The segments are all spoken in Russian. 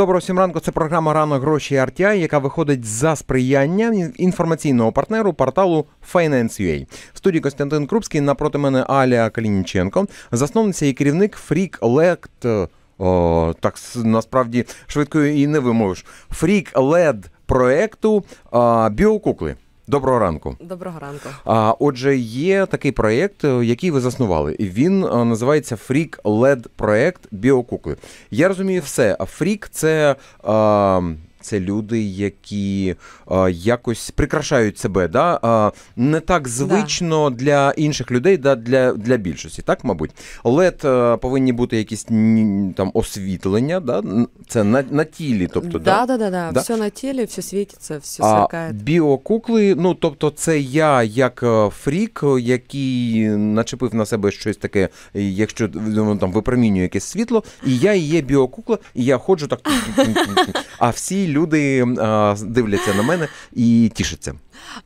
Доброго всім ранку. Це програма Ранок гроші RTI, яка виходить за сприяння інформаційного партнеру порталу Finance.ua. В студії Костянтин Крупський напроти мене Аля Калініченко, засновниця і керівник Freak-Led, е, так насправді швидко і не вимовиш. Фрік-лед проекту біокукли. Доброго ранку. Доброго ранку. А отже, є такий проєкт, е, який ви заснували. Він е, називається Фрік Лед проект Біокукли. Я розумію все. А Фрік це. А, це люди, які а, е, якось прикрашають себе, да? а, е, не так звично да. для інших людей, да, для для більшості, так, мабуть. Лед е, повинні бути якісь там освітлення, да? це на на тілі. тобто, да, да? Да, да, да, Все на тілі, все світиться, все сверкає. Біокукли, ну тобто, це я як фрік, який начепив на себе щось таке, якщо ну, там випромінює якесь світло, і я і є біокукла, і я ходжу так, а всі. люди а, дивляться на мене і тішаться.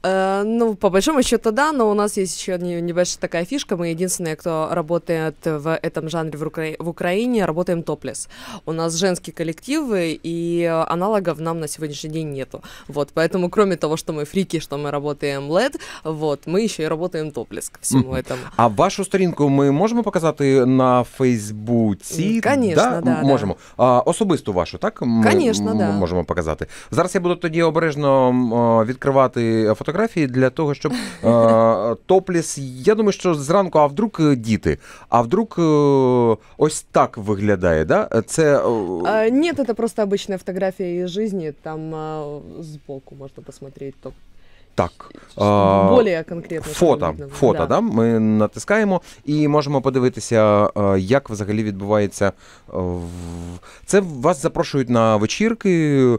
Э, ну, по большому счету, да, но у нас есть еще небольшая такая фишка. Мы единственные, кто работает в этом жанре в, Укра... в Украине, работаем топлес. У нас женские коллективы, и аналогов нам на сегодняшний день нету. Вот, поэтому, кроме того, что мы фрики, что мы работаем LED, вот, мы еще и работаем топлес к всему mm-hmm. этому. А вашу сторінку ми можемо показати на Фейсбуці? Конечно, да, да, можемо. Да. А, особисту вашу, так? Ми Конечно, да. Можем показать Зараз я буду тоді обережно открывать цієї фотографії для того, щоб е, топліс. Я думаю, що зранку, а вдруг діти, а вдруг е, ось так виглядає. Да? Це А, Нет, это просто обычная фотография из жизни. Там а, сбоку можно посмотреть Так. Более конкретно. Фото. Фото, да. да. Ми натискаємо і можемо подивитися, як взагалі відбувається. Це вас запрошують на вечірки.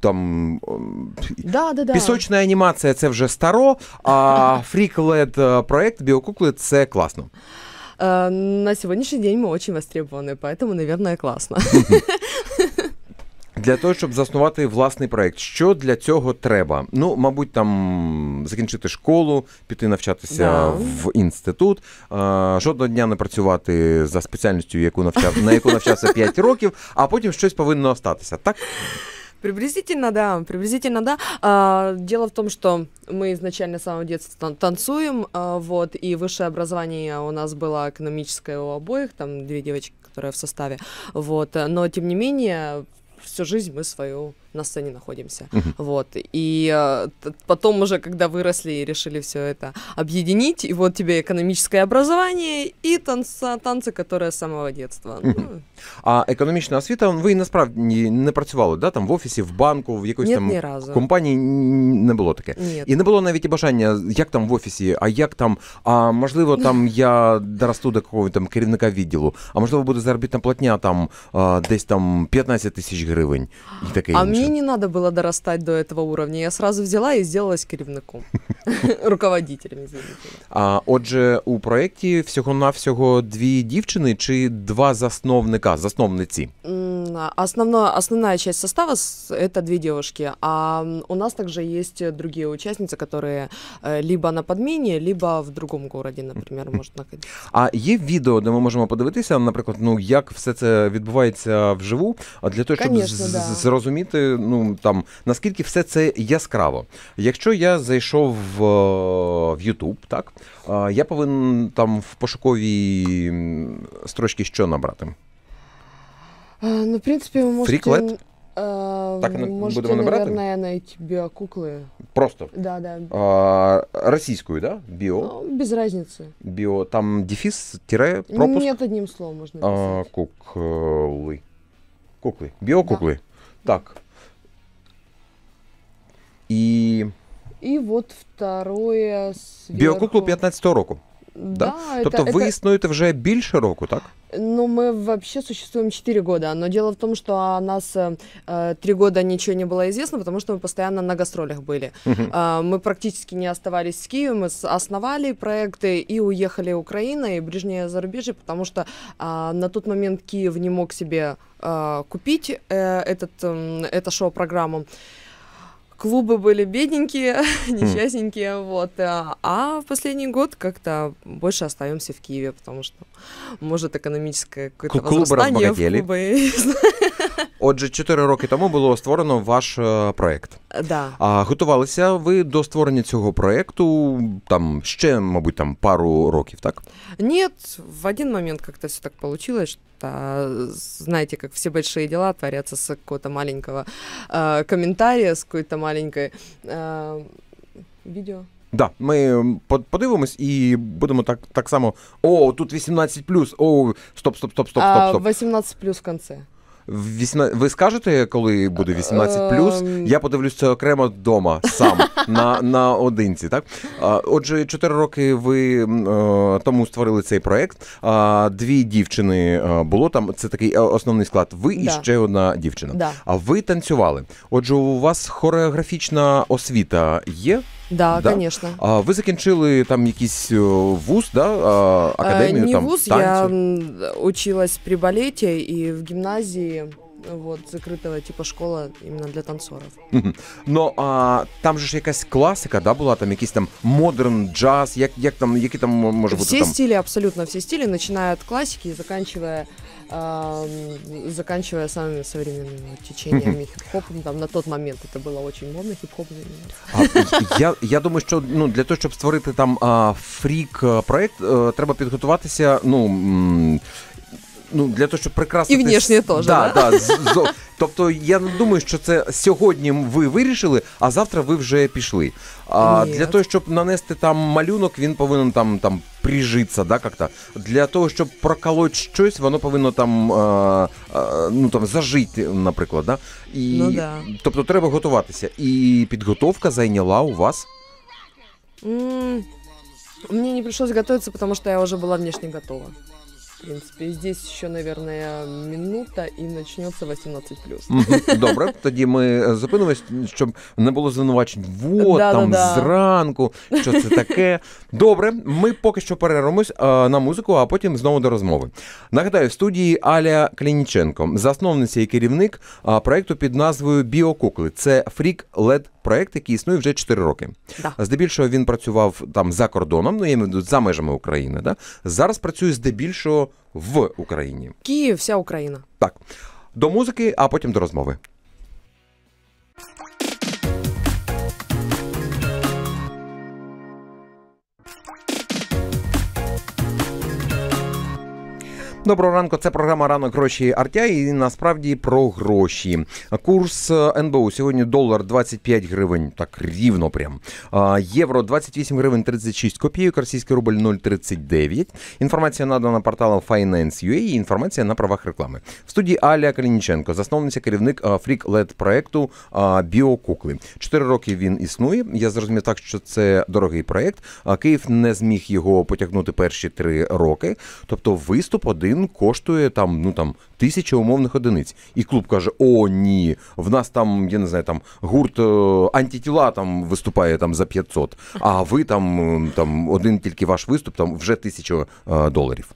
там... Да, да, да. Пісочна анімація це вже старо, а фріклет проект Біокукли це класно. Е, на сьогоднішній день ми очень востребованы, поэтому, наверное, классно. для того, щоб заснувати власний проект. Що для цього треба? Ну, мабуть, там закінчити школу, піти навчатися yeah. в інститут, жодного дня не працювати за спеціальністю, яку навчав на яку навчався 5 років, а потім щось повинно остатися. Так. Приблизительно, да, приблизительно, да. А, дело в том, что мы изначально с самого детства танцуем, а, вот, и высшее образование у нас было экономическое у обоих, там две девочки, которые в составе, вот, но тем не менее всю жизнь мы свою на сцене находимся. Uh-huh. Вот. И э, потом уже, когда выросли и решили все это объединить, и вот тебе экономическое образование и танца, танцы, которые с самого детства. Uh-huh. Ну. А економічна освіта, ви насправді не працювали, да? Там в офісі, в банку, в якоїсь Нет, там ні разу. компанії не було таке. Нет. І не було навіть і бажання, як там в офісі, а як там, а можливо, там я доросту до якогось там керівника відділу, а можливо, буде заробітна платня там а, десь там 15 тисяч гривень і таке а інше мне не надо было дорастать до этого уровня. Я сразу взяла і зробилась керівником. Руководителем. А отже, у проєкті всього-навсього дві дівчини чи два засновника, засновниці? Основно основная часть состава это две девушки. А у нас также есть другие участницы, которые э, либо на подміні, либо в другом городе, например, может находиться. А є видео, де мы можем подивитися, например, ну как все это відбувається вживую а для того, чтобы Конечно, да. ну там наскільки все це яскраво. Якщо я зайшов в е, в YouTube, так е, я повинен там в пошуковій строчці що набрати? Е, ну, в принципі, ви можете... Фріклет? Так і ну, можете, будемо набирати? наверное, найти биокуклы. Просто? Да, да. А, российскую, да? Био? Ну, без разницы. Біо. там дефис, тире, пропуск? Нет, одним словом можна написать. А, Кукли. Куклы. Биокуклы. Да. Так. И. И вот второе сверху. Біокуклу 15 року. Да, да. Тобто это, ви это... існуєте вже більше року, так? Ну, мы вообще существуем 4 года, но дело в том, что о нас э, 3 э, года ничего не было известно, потому что мы постоянно на гастролях были. Э, мы практически не оставались в Киеве, мы основали проекты и уехали Украина и ближнее зарубежье, потому что э, на тот момент Киев не мог себе э, купить э, этот, э, эм, это шоу-программу клубы были бедненькие, несчастненькие, вот. Э, а в последний год как-то больше остаемся в Киеве, потому что может экономическое какое-то Клубы возрастание в клубы. Отже, 4 роки тому було створено ваш е, проект. Да. А готувалися ви до створення цього проекту там ще, мабуть, там пару років, так? Ні, в один момент как-то все так получилось, что, знаете, как все большие дела творятся с какого-то маленького э, комментария, с какой-то маленькой э, видео. Да, ми подивимось и будемо так так само. О, тут 18+, о, стоп, стоп, стоп, стоп, стоп, стоп. 18+, в конце. 18... Ви скажете, коли буде 18 плюс? Ем. Я подивлюсь це окремо вдома сам на на одинці. Так отже, 4 роки ви е, тому створили цей проект. А Дві дівчини е, було там. Це такий е, основний склад. Ви і ще одна дівчина. Да. А ви танцювали? Отже, у вас хореографічна освіта є? Да, да, конечно. А ви закінчили там якийсь э, вуз, да, а, э, академію? Не там, вуз, танці? я училась при балете и в гимназии. вот, закрытого типа школа іменно для танцорів. Ну а там же ж якась класика, да, була там якийсь там модерн джаз, як як там, які там може бути. Всі там... стилі, абсолютно всі стилі, починають від класики і заканчивая заканчивая самыми современными течениями хип-хопом. Ну, там на тот момент это было очень модно хип-хоп. Я я думаю, что ну для того, щоб створити там фрик э, проект, э, треба підготуватися. ну ну для того, щоб прикрасити... І внешнє теж. Да, да? Да, тобто я не думаю, що це сьогодні ви вирішили, а завтра ви вже пішли. А Нет. для того, щоб нанести там малюнок, він повинен там там прижиться, да, как-то. Для того, щоб проколоти щось, воно повинно там а, а, ну там зажити, наприклад. да? І, ну, да. Тобто треба готуватися. І підготовка зайняла у вас. Mm. Мне не пришлось готовиться, потому что я уже была внешне готова. В принципі, здесь ще, наверное, минута і почнеться 18+. плюс. Добре, тоді ми е, зупинимось, щоб не було звинувачень. Вот да, там да, да. зранку, що це таке. Добре, ми поки що переремось е, на музику, а потім знову до розмови. Нагадаю, в студії Аля Клініченко, засновниця і керівник е, проекту під назвою Біокукли. Це фрік лед проект, який існує вже 4 роки. Да. Здебільшого він працював там за кордоном, ну я маю за межами України. Да? Зараз працює здебільшого в Україні. Київ, вся Україна. Так. До музики, а потім до розмови. Доброго ранку, це програма ранок гроші Артя. І насправді про гроші. Курс е, НБУ сьогодні долар 25 гривень, так рівно прям. Євро 28 гривень 36 копійок, російський рубль 0,39. Інформація надана порталом Finance.ua і інформація на правах реклами. В студії Аля Калініченко, засновниця керівник фрік-лед проекту е, Біокукли. Чотири роки він існує. Я зрозумів так, що це дорогий проект. Київ не зміг його потягнути перші три роки. Тобто, виступ один тварин коштує там, ну там тисяча умовних одиниць. І клуб каже: О, ні, в нас там, я не знаю, там гурт е, антитіла там виступає там за 500, а ви там там один тільки ваш виступ там вже тисяча е, доларів.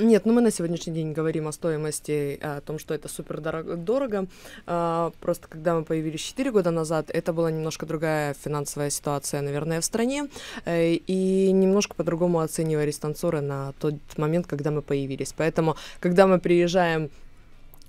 Нет, ну мы на сегодняшний день говорим о стоимости, э, о том, что это супер дорого. А, просто когда мы появились 4 года назад, это была немножко другая финансовая ситуация, наверное, в стране. Э, и немножко по-другому оценивались танцоры на тот момент, когда мы появились. Поэтому, когда мы приезжаем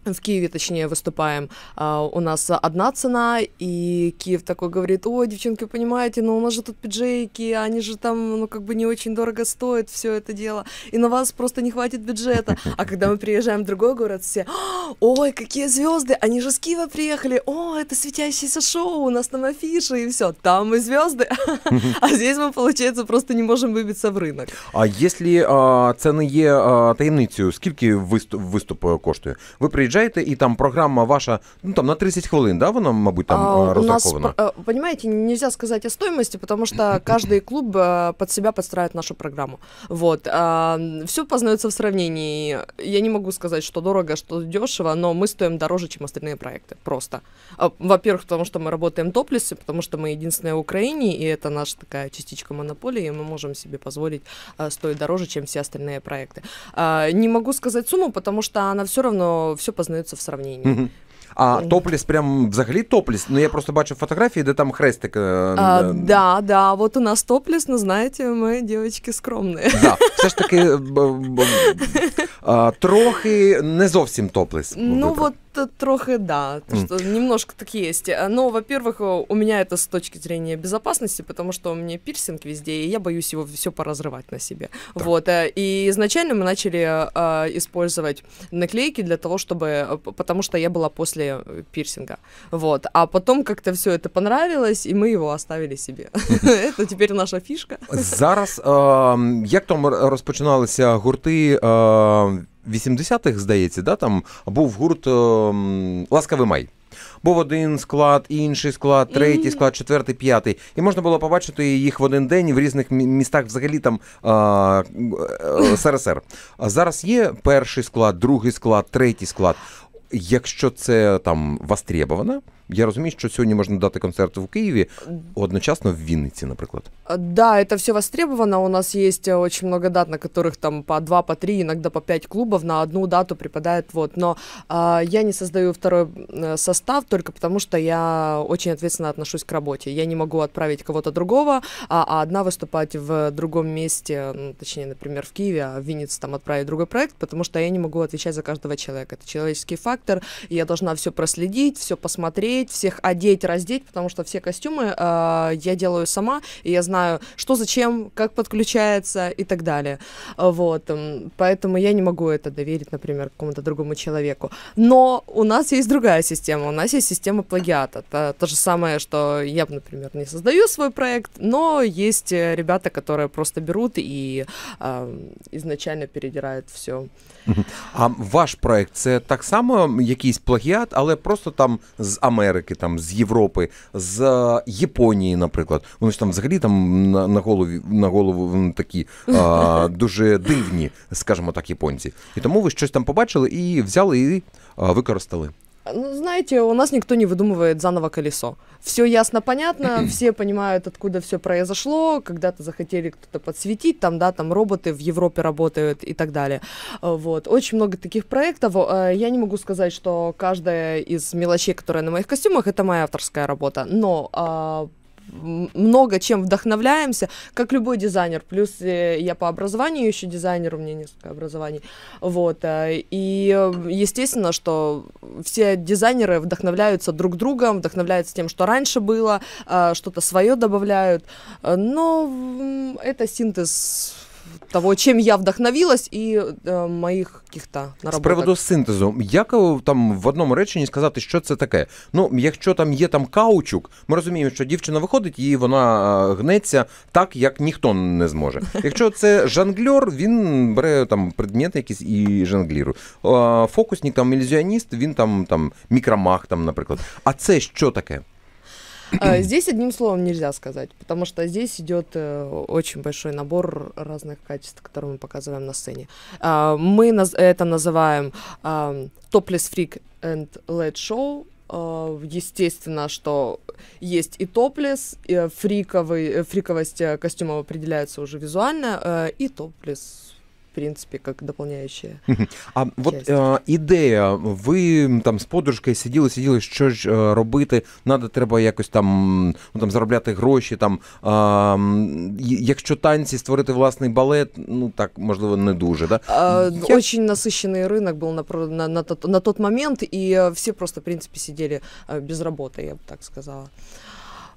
в Киеве, точнее, выступаем, а, у нас одна цена, и Киев такой говорит, о, девчонки, понимаете, но ну, у нас же тут пиджейки, они же там, ну, как бы не очень дорого стоят все это дело, и на вас просто не хватит бюджета. А когда мы приезжаем в другой город, все, ой, какие звезды, они же с Киева приехали, о, это светящееся шоу, у нас там афиши, и все, там мы звезды, а здесь мы, получается, просто не можем выбиться в рынок. А если а, цены е, а, таємницею, скільки виступ, виступ коштує? Ви приїжджаєте, і там програма ваша ну там на 30 хвилин, да, вона, мабуть, там а, розрахована. У нас, понимаете, нельзя сказать о стоимости, потому что каждый клуб э, под себя подстраивает нашу программу. Вот. А, все познается в сравнении. Я не могу сказать, что дорого, что дешево, но мы стоим дороже, чем остальные проекты. Просто. А, во-первых, потому что мы работаем топлисы, потому что мы единственные в Украине, и это наша такая частичка монополии, и мы можем себе позволить э, стоить дороже, чем все остальные проекты. А, не могу сказать сумму, потому что она все равно все познаются в сравненні. Угу. А топлес прям взагалі топлес, Ну я просто бачу фотографии, да там хрестик. А, да. да, вот у нас топлес, ну знаєте, ми дівчатки скромні. Да, все ж таки а, трохи не совсем топлес. Ну, вот это трохи, да, то, что mm. немножко так есть. Но, во-первых, у меня это с точки зрения безопасности, потому что у меня пирсинг везде, и я боюсь его все поразрывать на себе. Так. Вот. Э, и изначально мы начали а, использовать наклейки для того, чтобы... Э, потому что я была после пирсинга. Вот. А потом как-то все это понравилось, и мы его оставили себе. Это теперь наша фишка. Зараз, як там розпочиналися гурти 80-х, здається, да, там був гурт е, Ласкавий май. Був один склад, інший склад, третій склад, четвертий, п'ятий. І можна було побачити їх в один день в різних містах, взагалі там а, е, СРСР. А зараз є перший склад, другий склад, третій склад. Якщо це там востребовано, Я розумію, що сьогодні можна дати концерт в Києві одночасно в Вінниці, наприклад. Э, да, это все востребовано. У нас есть э, очень много дат, на которых там по два, по три, иногда по пять клубов на одну дату припадает вот. Но э, я не создаю второй э, состав только потому, что я очень ответственно отношусь к работе. Я не могу отправить кого-то другого, а, а одна выступать в другом месте, ну, точнее, например, в Киеве, а в Виннице там отправить другой проект, потому что я не могу отвечать за каждого человека. Это человеческий фактор, и я должна все проследить, все посмотреть, переодеть, всех одеть, раздеть, потому что все костюмы э, я делаю сама, и я знаю, что зачем, как подключается и так далее. Вот, эм, поэтому я не могу это доверить, например, какому-то другому человеку. Но у нас есть другая система, у нас есть система плагиата. Это то же самое, что я, например, не создаю свой проект, но есть э, ребята, которые просто берут и э, изначально передирают все. А ваш проект це так само якийсь плагіат, але просто там з Америки, там з Європи, з е, Японії, наприклад. Вони ж там взагалі там на, голові на голову такі а, дуже дивні, скажімо так, японці. І тому ви щось там побачили і взяли і а, використали. Ну, знаете, у нас никто не выдумывает заново колесо. Все ясно, понятно, все понимают, откуда все произошло, когда-то захотели кто-то подсветить, там, да, там роботы в Европе работают и так далее. А, вот, очень много таких проектов. А, я не могу сказать, что каждая из мелочей, которая на моих костюмах, это моя авторская работа, но а, много чем вдохновляемся, как любой дизайнер. Плюс э, я по образованию еще дизайнер, у меня несколько образований. Вот. Э, и э, естественно, что все дизайнеры вдохновляются друг другом, вдохновляются тем, что раньше было, что-то свое добавляют. Но это синтез того, чим я вдохновилась, і е, моїх каких-то наработок. З приводу синтезу, як е, там в одному реченні сказати, що це таке? Ну, якщо там є там каучук, ми розуміємо, що дівчина виходить і вона е, гнеться так, як ніхто не зможе. Якщо це жонглер, він бере там предмети якісь і жонглірує. Е, фокусник, там ілюзіоніст, він там там мікромах, там, наприклад. А це що таке? А, здесь одним словом нельзя сказать, потому что здесь идет э, очень большой набор разных качеств, которые мы показываем на сцене. А, мы это называем топлес а, фрик and led show, естественно, что есть и топлес, фриковый, э, фриковость э, костюма определяется уже визуально, и топлес в принципе, как дополняющая. А часть. от э, е, ідея, ви там з подружкою сиділи, сиділи, що ж э, робити, надо треба якось там ну, там заробляти гроші. Там, е, якщо танці створити власний балет, ну так можливо не дуже. Да? А, Я... Очень насыщенный рынок был на, на, на, тот, на тот момент, и э, все просто, в принципе, сидели без работы, я бы так сказала.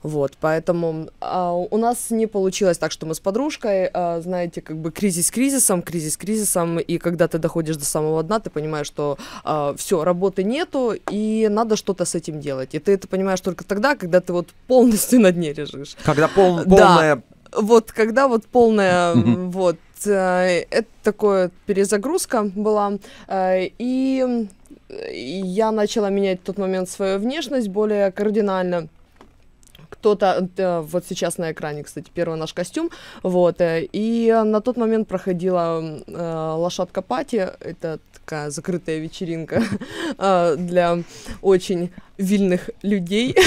Вот, поэтому а, у нас не получилось так, что мы с подружкой, а, знаете, как бы кризис кризисом, кризис кризисом, и когда ты доходишь до самого дна, ты понимаешь, что а, все, работы нету, и надо что-то с этим делать. И ты это понимаешь только тогда, когда ты вот полностью на дне лежишь. Когда пол полная... Да, вот, когда вот полная, вот, э, это такое перезагрузка была, э, и я начала менять в тот момент свою внешность более кардинально кто-то, э, вот сейчас на экране, кстати, первый наш костюм, вот, э, и на тот момент проходила э, лошадка Пати, это такая закрытая вечеринка для очень вильных людей,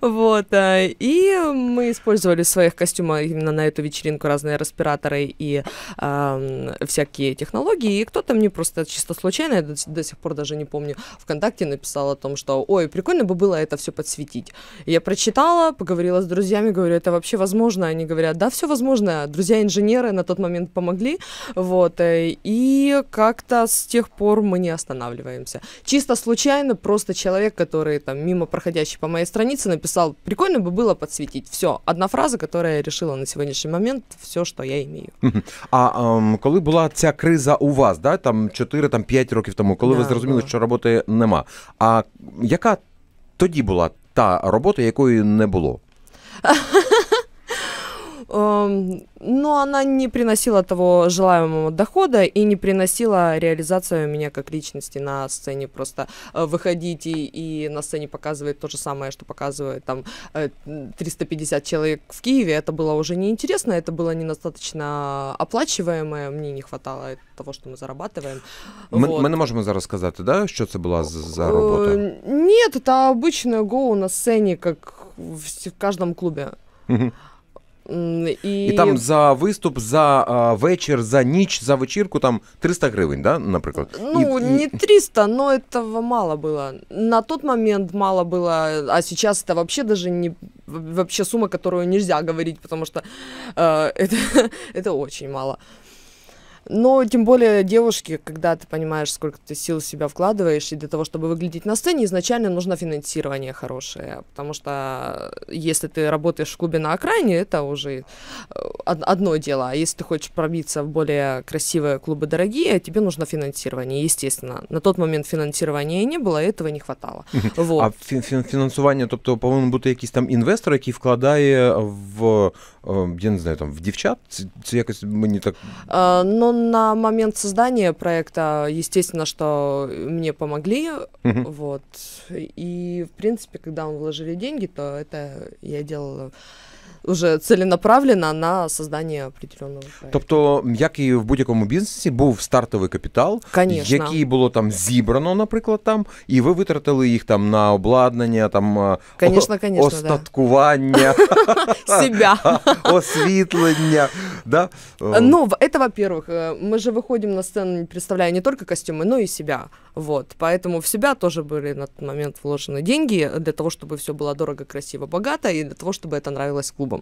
Вот. Э, и мы использовали в своих костюмах именно на эту вечеринку разные респираторы и э, всякие технологии. И кто-то мне просто чисто случайно, я до, до сих пор даже не помню, ВКонтакте написал о том, что, ой, прикольно бы было это все подсветить. Я прочитала, поговорила с друзьями, говорю, это вообще возможно? Они говорят, да, все возможно. Друзья-инженеры на тот момент помогли. Вот. Э, и как-то с тех пор мы не останавливаемся. Чисто случайно просто человек, который там мимо проходящий по моей странице написал, написал, прикольно бы было подсветить. Все, одна фраза, которая решила на сьогоднішній момент все, що я имею. А ем, коли була ця криза у вас, да, там 4-5 років тому, коли да, ви зрозуміли, да. що роботи нема. А яка тоді була та робота, якої не було? Эм, но она не приносила того желаемого дохода и не приносила реализацию меня как личности на сцене. Просто э, выходить и, и на сцене показывать то же самое, что показывает там 350 э, человек в Киеве, это было уже неинтересно, это было недостаточно оплачиваемое, мне не хватало того, что мы зарабатываем. Мы вот. ми не можемо зараз сказати, да, что это була за э, работа? Нет, это обычное гоу на сцене, как в, в клубе. клубі. Угу. І... і там за виступ, за а, вечір, за ніч, за вечірку там 300 гривень, да, наприклад? Ну, и, не 300, но этого мало было. На тот момент мало было, а сейчас это вообще даже не вообще сумма, которую нельзя говорить, потому что э, это, это очень мало. Но тем более девушки, когда ты понимаешь, сколько ты сил в себя вкладываешь, и для того, чтобы выглядеть на сцене, изначально нужно финансирование хорошее. Потому что э, если ты работаешь в клубе на окраине, это уже э, одно дело. А если ты хочешь пробиться в более красивые клубы дорогие, тебе нужно финансирование, естественно. На тот момент финансирования не было, этого не хватало. А вот. А фінансування, тобто, моему будто якийсь там інвестор, який вкладає в э, я не знаю, там в девчат, Це якось мені так. А, ну, но на момент создания проекта, естественно, что мне помогли, угу. вот. И в принципе, когда он вложили деньги, то это я делала уже целенаправленно на создание определенного проекту. Тобто, як і в будь-якому бізнесі, був стартовий капітал, Конечно. який було там зібрано, наприклад, там, і ви витратили їх там на обладнання, там Конечно, о- конечно, да. остаткування, Себя. освітлення. Да? Ну, в- это во-первых, э, мы же выходим на сцену, представляя не только костюмы, но и себя. Вот, поэтому в себя тоже были на тот момент вложены деньги для того, чтобы все было дорого, красиво, богато, и для того, чтобы это нравилось клубам.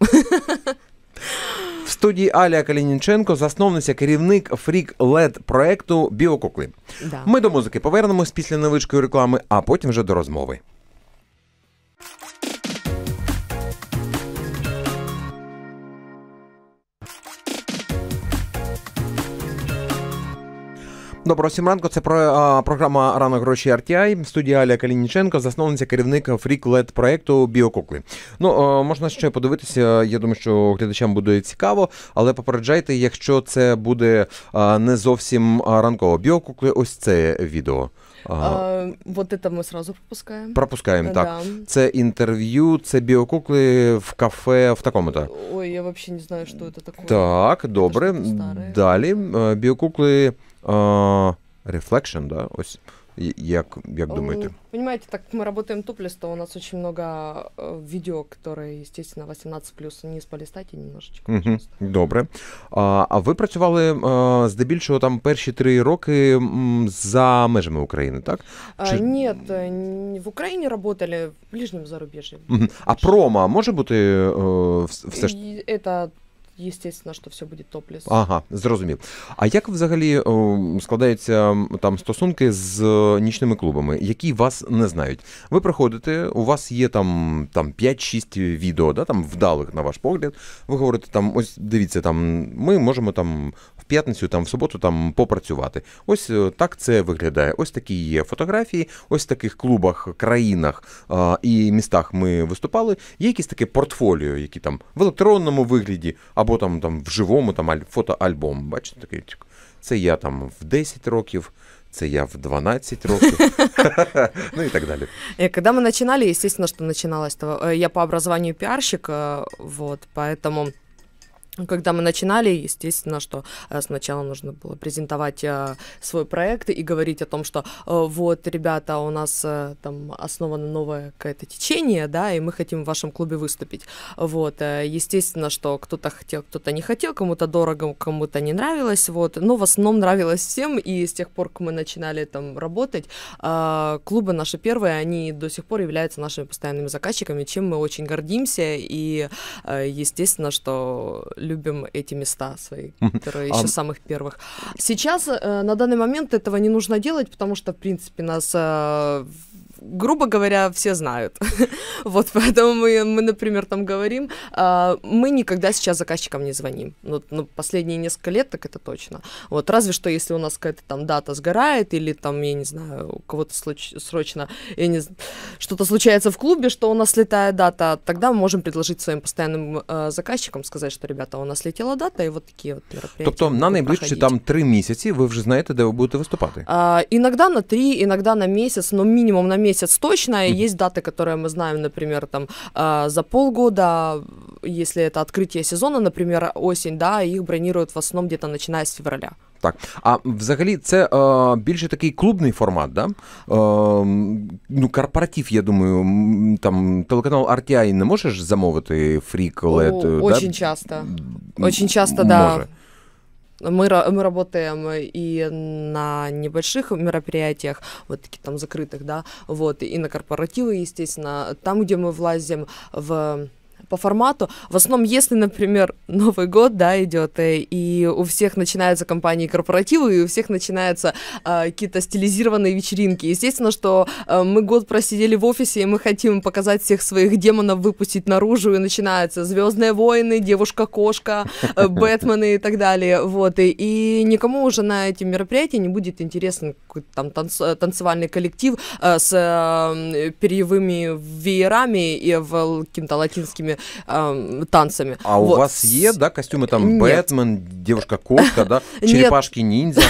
В студії Аля Калінінченко, засновниця керівник фрік лед e проекту Біокукли. Да. Ми до музики повернемось після невеличкої реклами, а потім вже до розмови. Доброго всім ранку. Це про а, е, програма ранок гроші RTI. Студія Аля Калініченко, засновниця керівник фріклет проекту Біокукли. Ну а, е, можна ще подивитися. Я думаю, що глядачам буде цікаво, але попереджайте, якщо це буде а, е, не зовсім ранково. Біокукли, ось це відео. Ага. А, это мы сразу пропускаем. Пропускаем, так. Да. Це інтерв'ю, це біокукли в кафе в такому-то. Ой, я взагалі не знаю, що це таке. Так, добре. Далі. Біокукли. А, Reflection, да? Ось. Як, як думаете? Понимаете, так как мы работаем туплес, то у нас очень много э, видео, которые, естественно, 18 плюс не полістаті немножечко. Угу. Добре. А а ви працювали е, здебільшого там перші три роки за межами України, так? Чи... Э, а, Ні, в Україні працювали в ближньому зарубіжжі. Угу. А промо може бути э, все ж? Это естественно, що все буде топліс. Ага, зрозумів. А як взагалі складаються там стосунки з е, нічними клубами, які вас не знають? Ви приходите, у вас є там там 5-6 відео, да, там вдалих на ваш погляд. Ви говорите, там ось дивіться, там ми можемо там в п'ятницю, там в суботу там попрацювати. Ось е, так це виглядає. Ось такі є фотографії, ось в таких клубах, країнах а, і містах ми виступали. Є якісь таке портфоліо, які там в електронному вигляді. або або там там в живому там фотоальбом. Бачите, такий це я там в 10 років. Це я в 12 років, ну и так далее. И э, когда мы начинали, естественно, что начиналось, э, я по образованию пиарщик, э, вот, поэтому когда мы начинали, естественно, что э, сначала нужно было презентовать э, свой проект и говорить о том, что э, вот, ребята, у нас там основано новое какое-то течение, да, и мы хотим в вашем клубе выступить. Вот, естественно, что кто-то хотел, кто-то не хотел, кому-то дорого, кому-то не нравилось, вот, но в основном нравилось всем, и с тех пор, как мы начинали там работать, клубы наши первые, они до сих пор являются нашими постоянными заказчиками, чем мы очень гордимся, и естественно, что любим эти места свои, которые а еще самых первых. Сейчас, э, на данный момент, этого не нужно делать, потому что, в принципе, нас э, грубо говоря, все знают. вот поэтому мы, мы, например, там говорим, э, мы никогда сейчас заказчикам не звоним. Ну, ну, последние несколько лет так это точно. Вот разве что если у нас какая-то там дата сгорает или там, я не знаю, у кого-то случ- срочно я не... что-то случается в клубе, что у нас летает дата, тогда мы можем предложить своим постоянным э, заказчикам сказать, что, ребята, у нас летела дата, і от такі от мероприятия. Тобто на найближчі там три місяці вы уже знаете, где вы будете выступать. А, іноді на три, иногда на месяц, но минимум на місяць месяц точно, и есть даты, которые мы знаем, например, там э, за полгода, если это открытие сезона, например, осень, да, их бронируют в основном где-то начиная с февраля. Так, а взагалі це е, а, більше такий клубний формат, да? Е, а, ну, корпоратив, я думаю, там телеканал RTI не можеш замовити фрі, коли... О, да? Очень часто. Очень часто, да. Може. Мы, мы работаем и на небольших мероприятиях, вот таких там закрытых, да, вот, и на корпоративы, естественно, там, где мы влазим в по формату. В основном, если, например, Новый год, да, идет, э, и у всех начинаются компании корпоративы, и у всех начинаются э, какие-то стилизированные вечеринки. Естественно, что э, мы год просидели в офисе, и мы хотим показать всех своих демонов, выпустить наружу, и начинаются Звездные войны, Девушка-кошка, э, Бэтмены и так далее. Вот, и, и никому уже на эти мероприятия не будет интересен какой-то там танц- э, танцевальный коллектив э, с э, перьевыми веерами и в какими-то латинскими э, танцами. А вот. у вас есть, да, костюмы там Нет. Бэтмен, девушка-кошка, да, черепашки-ниндзя?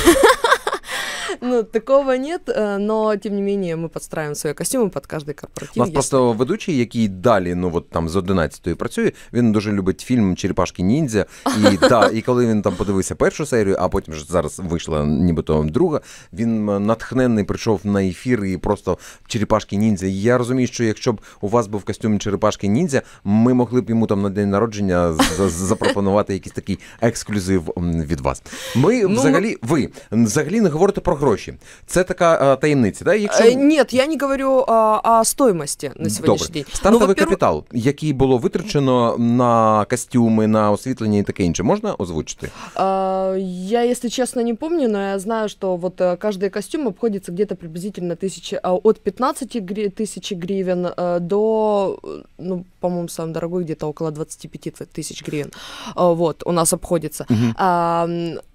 Ну, такого нет, э, но тем не менее мы подстраиваем свої костюми під кожний корпоратив. У нас просто ведучий, який далі, ну от там з 11-ї працює, він дуже любить фільм Черепашки ніндзя. І да, і коли він там подивився першу серію, а потім ж зараз вийшла нібито друга, він е, натхненний прийшов на ефір і просто черепашки ніндзя. І я розумію, що якщо б у вас був костюм черепашки ніндзя, ми могли б йому там на день народження запропонувати якийсь такий ексклюзив від вас. Ну, ми взагалі, ви взагалі не говорите про гроші. гроші. Це така таємниця. Да? Якщо... Э, Ні, я не говорю о стоимости на сьогоднішній день. Стартовий ну, капітал, який було витрачено на костюмы, на освітлення и таке інше, можна озвучити? Э, я, если честно, не помню, но я знаю, что вот э, каждый костюм обходится где-то приблизительно тысячи, от 15 тысяч гривен до, ну, по-моему, самый дорогой где-то около 25 тысяч гривен. Вот, у нас обходится. Угу.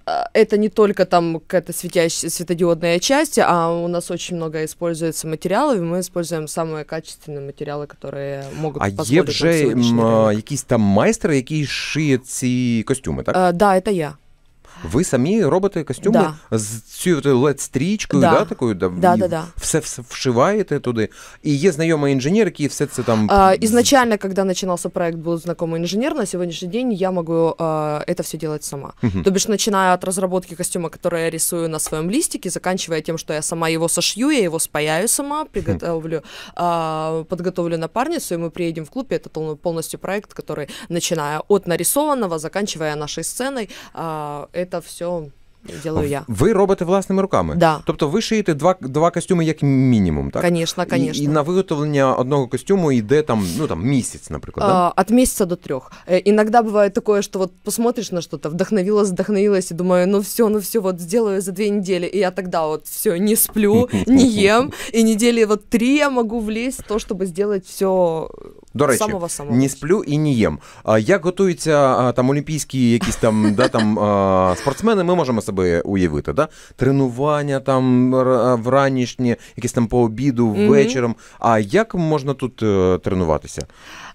Э, это не только там какая-то светящая, светодиодная часть, а у нас очень много используется материалов, и мы используем самые качественные материалы, которые могут А є вже якісь там мастера, какие шиють эти костюмы, так? А, да, это я. Ви самі робите костюми да. з цією LED-стрічкою, да. да, такою да, да, да, да. все вшиваєте туди. І є знайомий інженер, який все це там. А, изначально, когда начинался проект, был знакомый инженер. На сегодняшний день я могу а, это все делать сама. Угу. То бишь, начиная от разработки костюма, который я рисую на своем листике, заканчивая тем, что я сама его сошью, я его спаяю сама, хм. приготовлю, угу. а, подготовлю напарницу, и мы приедем в клуб. И это полностью проект, который начиная от нарисованного, заканчивая нашей сценой. А, это все делаю а я. Вы робите власними руками? Да. Тобто ви шиєте два два костюми як мінімум, так? Конечно, конечно. І, і на виготовлення одного костюму йде там, ну, там місяць, наприклад, да? А, от місяця до трьох. Иногда бывает такое, что вот посмотришь на что-то, вдохновилась, вдохновилась и думаю, ну все, ну все, вот сделаю за две недели, и я тогда вот все, не сплю, не ем, и недели вот три я могу влезть в то, чтобы сделать все До речі, самого, самого. не сплю і ні їм. Ем. А як готуються там олімпійські якісь там да там спортсмени? Ми можемо себе уявити, да? Тренування там вранішні, якісь там по обіду, ввечером. А як можна тут е, тренуватися?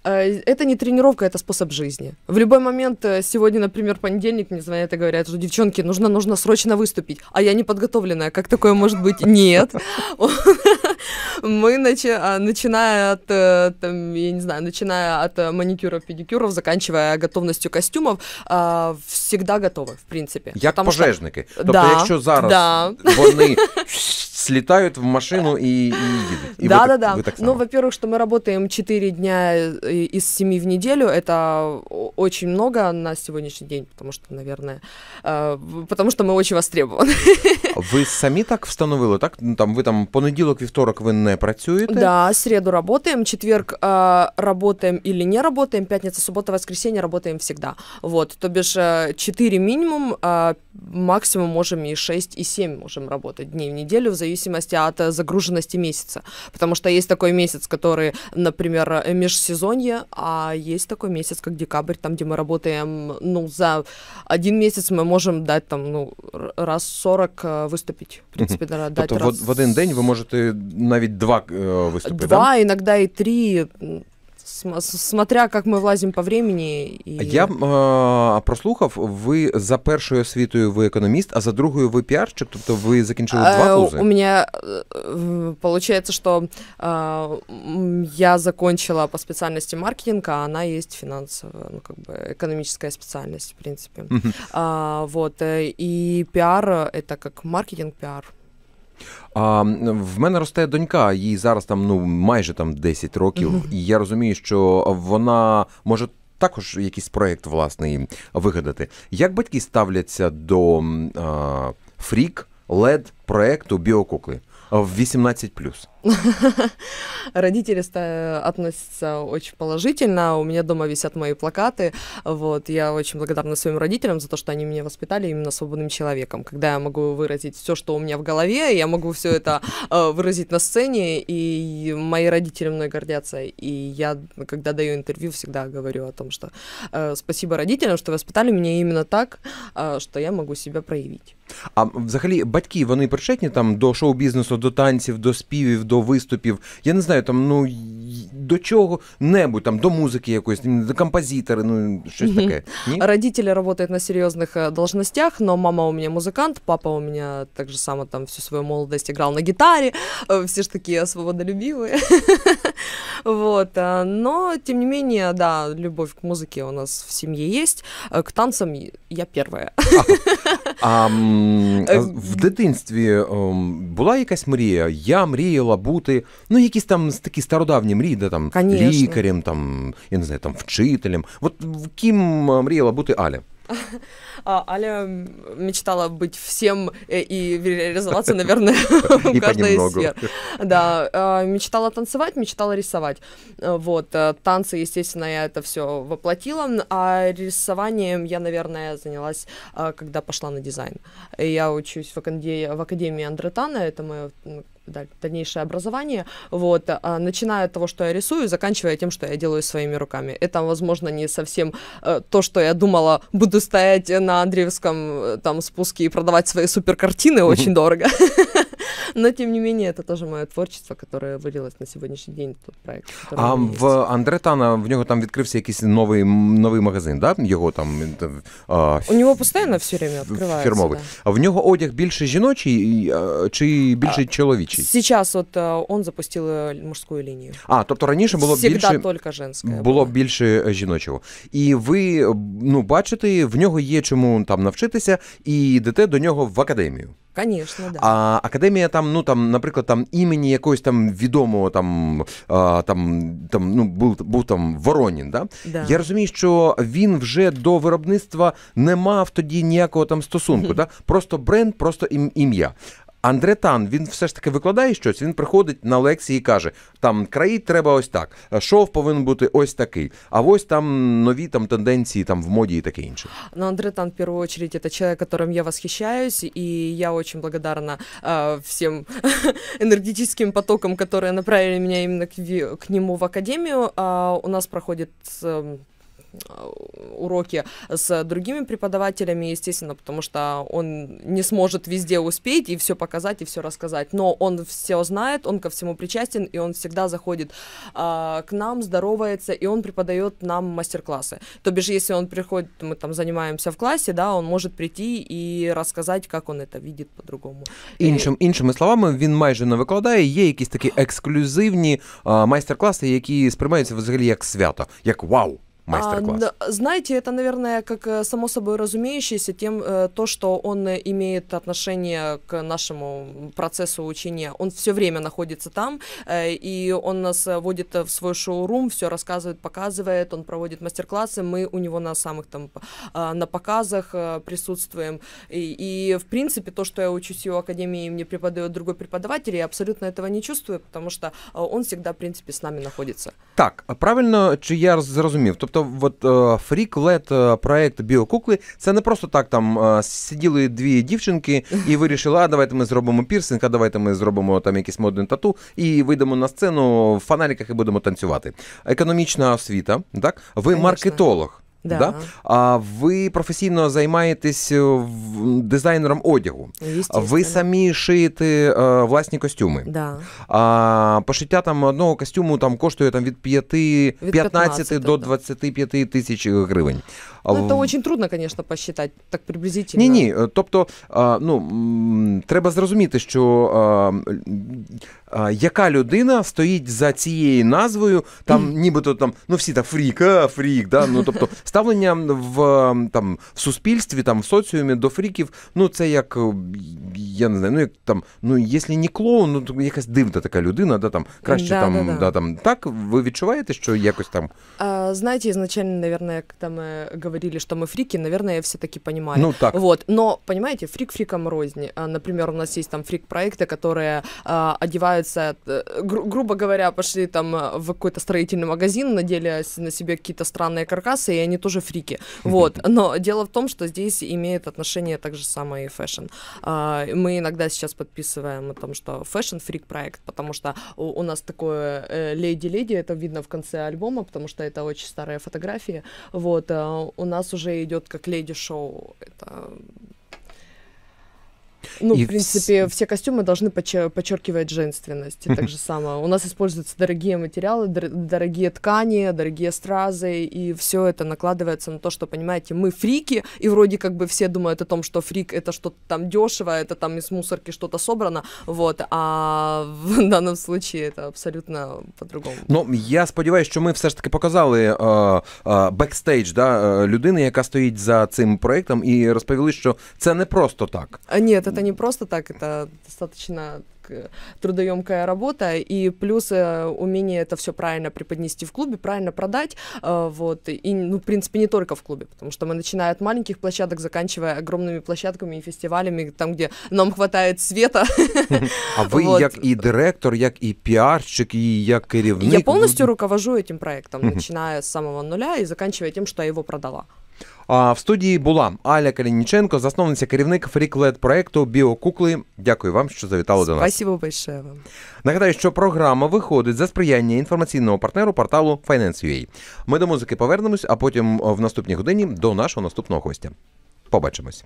А, это не тренировка, это способ жизни. В любой момент, э, сегодня, например, понедельник, мне звонят и говорят, что, девчонки, нужно, нужно срочно выступить, а я не подготовленная, как такое может быть? Нет. Мы, а, начиная от, э, там, я не знаю, начиная от э, маникюров, педикюров, заканчивая готовностью костюмов, а, всегда готовы, в принципе. Я там пожежники. Тобто, да, якщо зараз да. вони слетают в машину и, и едут. И да, вы, да, так, да. Вы так ну, во-первых, что мы работаем 4 дня э, из 7 в неделю, это очень много на сегодняшний день, потому что, наверное, э, потому что мы очень востребованы. А вы сами так встановили? Так ну, там вы там понеділок, вторник вы не працюєте? Да, среду работаем, четверг э, работаем или не работаем, пятница, суббота, воскресенье работаем всегда. Вот, то бишь 4 э, минимум, э, максимум можем и 6, и 7 можем работать дней в неделю в зависимости зависимости от э, загруженности месяца. Потому что есть такой месяц, который, например, э, межсезонье, а есть такой месяц, как декабрь, там, где мы работаем, ну, за один месяц мы можем дать там, ну, раз 40 э, выступить. В принципі, да, дати тобто раз... в один день вы можете навіть два выступить? виступи, Два, да? іноді і три смотря как ми влазимо по времени. І... А я е про ви за першою освітою ви економіст, а за другою ви піарщик, тобто ви закінчили два вузи? У мене виходить, що а, я закончила по спеціальності маркетинг, а вона є фінансова, ну, как бы економічна спеціальність, в принципі. а, вот, і піар це як маркетинг-піар. А в мене росте донька, їй зараз там ну майже там 10 років, mm-hmm. і я розумію, що вона може. Також якийсь проєкт власний вигадати. Як батьки ставляться до а, фрік, лед проекту біокукли? в 18 плюс? Родители относятся очень положительно. У меня дома висят мои плакаты. Вот. Я очень благодарна своим родителям за то, что они меня воспитали именно свободным человеком. Когда я могу выразить все, что у меня в голове, я могу все это э, выразить на сцене. И мои родители мной гордятся. И я, когда даю интервью, всегда говорю о том, что э, спасибо родителям, что воспитали меня именно так, э, что я могу себя проявить. А взагалі батьки вони причетні там до шоу-бізнесу, до танців, до співів, до виступів. Я не знаю, там ну до чого небудь там до музики якоїсь, до композитора, ну щось таке. Ні? Родители работают на серьезных э, должностях, но мама у меня музыкант, папа у меня так же само там всю свою молодость играл на гитаре, э, все ж такие свободолюбивые. Вот, э, но тем не менее, да, любовь к музыке у нас в семье есть, к танцам я первая. А е, в дитинстві була якась мрія? Я мріяла бути, ну, якісь там такі стародавні мрії, де там лікарем, там, я не знаю, там вчителем. От ким е, мріяла бути Аля? А, Аля мечтала быть всем э, и реализоваться, наверное, в каждой из сфер. Да, а, мечтала танцевать, мечтала рисовать. Э, вот, э, танцы, естественно, я это все воплотила, а рисованием я, наверное, занялась, когда пошла на дизайн. Я учусь в, акаде... в Академии Андретана, это мое дальнейшее образование, вот, а, начиная от того, что я рисую, заканчивая тем, что я делаю своими руками. Это, возможно, не совсем э, то, что я думала, буду стоять на Андреевском э, там спуске и продавать свои суперкартины очень дорого. Но, тем не менее, это тоже мое творчество, которое вылилось на сьогоднішній день тот проект. А в Андре Тана в нього там відкрився якийсь новий новий магазин, да? Його там е, а, у нього постійно все время відкривається. Фірмовий. Да. А в нього одяг більше жіночий чи більше а, чоловічий? Сейчас от е, он запустив е, мужську лінію. А, тобто раніше було Всегда більше тільки женське. Було, було більше жіночого. І ви ну бачите, в нього є чому там навчитися і йдете до нього в академію. Конечно, да. А академія ім'я там, ну там, наприклад, там імені якогось там відомого там а, там, там ну був був там Воронін. Да? да? Я розумію, що він вже до виробництва не мав тоді ніякого там стосунку. Mm-hmm. Да? Просто бренд, просто ім'я. Андре Тан, він все ж таки викладає щось. Він приходить на лекції і каже: там краї треба ось так, шов повинен бути ось такий. А ось там нові там тенденції там в моді і таке інше. Ну, Тан, в першу очередь, це чоловік, которым я восхищаюсь, і я дуже благодарна э, всім енергетичним потокам, которые направили мене именно к, к нему в академію. Э, у нас проходить. Э, уроки с другими преподавателями, естественно, потому что он не сможет везде успеть и все показать, и все рассказать. Но он все знает, он ко всему причастен, и он всегда заходит э, к нам, здоровается, и он преподает нам мастер-классы. То бишь, если он приходит, мы там занимаемся в классе, да, он может прийти и рассказать, как он это видит по-другому. Іншим, іншими словами, він майже не викладає. Є якісь такі ексклюзивні а, майстер-класи, які сприймаються взагалі як свято, як вау. А, мастер-класс? А, знаете, это, наверное, как э, само собой разумеющееся тем, э, то, что он э, имеет отношение к нашему процессу учения. Он все время находится там, и он нас водит в свой шоу-рум, все рассказывает, показывает, он проводит мастер-классы, мы у него на самых там, а, на показах присутствуем. И, и, в принципе, то, что я учусь в академии, и мне преподает другой преподаватель, я абсолютно этого не чувствую, потому что он всегда, в принципе, с нами находится. Так, а правильно, чи я зрозумів? Тобто просто от, фрік е, лед проект біокукли. Це не просто так там е, сиділи дві дівчинки і вирішили, а давайте ми зробимо пірсинг, а давайте ми зробимо там якийсь модний тату і вийдемо на сцену в фонариках і будемо танцювати. Економічна освіта, так ви Конечно. маркетолог. Да. Да? А ви професійно займаєтесь е, дизайнером одягу. Ви самі шиєте а, е, власні костюми. Да. А, Пошиття там одного костюму там коштує там, від 5, від 15, 15 до 25 тисяч гривень. Ну, це дуже трудно, звісно, посчитати так приблизительно. Ні, ні. Е, тобто, а, ну, треба зрозуміти, що а, яка людина стоїть за цією назвою, там нібито там, ну всі так фрік, а, фрік, да? ну тобто ставлення в там в суспільстві, там в соціумі до фріків. Ну це як я не знаю, ну як там, ну якщо не клоун, ну то якась дивна така людина, да там краще да, там да, да. да там так. ви відчуваєте, що якось там? А, знаете, изначально, наверное, когда мы э, говорили, что мы фрики, наверное, все-таки понимали. Ну так. Вот, но понимаете, фрік фриком розні а, Например, у нас есть там фрік проекти которые а, одеваются, э, гру- грубо говоря, пошли там э, в какой-то строительный магазин, надели на себе какие-то странные каркасы, и они тоже фрики. Вот. Но дело в том, что здесь имеет отношение также самое и фэшн. А, мы иногда сейчас подписываем о том, что фэшн-фрик проект, потому что у нас такое леди-леди, э, это видно в конце альбома, потому что это очень старые фотографии. Вот. А, у нас уже идет как леди-шоу. Это ну, и в принципе, вс... все костюмы должны подчер- подчеркивать женственность. так же самое. У нас используются дорогие материалы, дорогие ткани, дорогие стразы, и все это накладывается на то, что, понимаете, мы фрики, и вроде как бы все думают о том, что фрик это что-то там дешево, это там из мусорки что-то собрано, вот, а в данном случае это абсолютно по-другому. Ну, я сподіваюся, що ми все ж таки показали э, э, бекстейдж да, э, людини, яка стоїть за цим проектом, і розповіли, що це не просто так. А, ні, це это не просто так, это достаточно трудоемкая работа, и плюс э, умение это все правильно преподнести в клубе, правильно продать, э, вот, и, ну, в принципе, не только в клубе, потому что мы, начиная от маленьких площадок, заканчивая огромными площадками и фестивалями, там, где нам хватает света. А вы, как и і директор, як і піарщик, і як керівник? Я ну, полностью ну. руковожу этим проектом, начиная с самого нуля и заканчивая тем, что я его продала. А в студії була Аля Калініченко, засновниця керівник фріклет проекту Біокукли. Дякую вам, що завітали до нас. Спасибо большое вам. Нагадаю, що програма виходить за сприяння інформаційного партнеру порталу Finance.ua. Ми до музики повернемось, а потім в наступній годині до нашого наступного гостя. Побачимось.